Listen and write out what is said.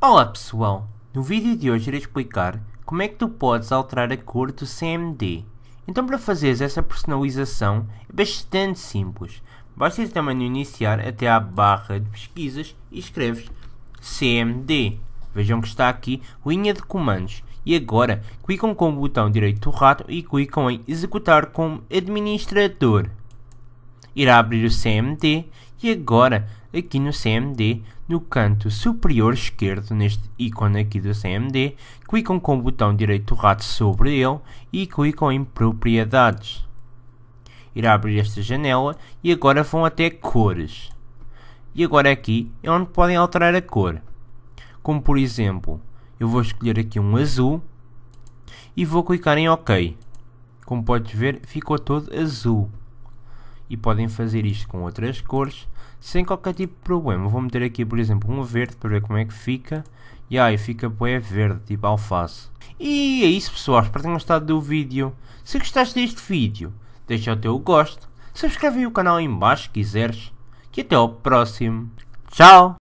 Olá pessoal, no vídeo de hoje irei explicar como é que tu podes alterar a cor do CMD. Então para fazeres essa personalização é bastante simples, basta ir também no iniciar até à barra de pesquisas e escreves CMD. Vejam que está aqui linha de comandos e agora clicam com o botão direito do rato e clicam em executar como administrador irá abrir o CMD e agora aqui no CMD, no canto superior esquerdo, neste ícone aqui do CMD, clicam com o botão direito do rato sobre ele e clicam em propriedades. Irá abrir esta janela e agora vão até cores. E agora aqui é onde podem alterar a cor. Como por exemplo, eu vou escolher aqui um azul e vou clicar em OK. Como podes ver, ficou todo azul e podem fazer isto com outras cores sem qualquer tipo de problema. Vou meter aqui, por exemplo, um verde para ver como é que fica. E aí fica poé verde, tipo alface. E é isso pessoal, espero que tenham gostado do vídeo. Se gostaste deste vídeo, deixa o teu gosto. Subscreve o canal em baixo se quiseres. E até ao próximo. Tchau!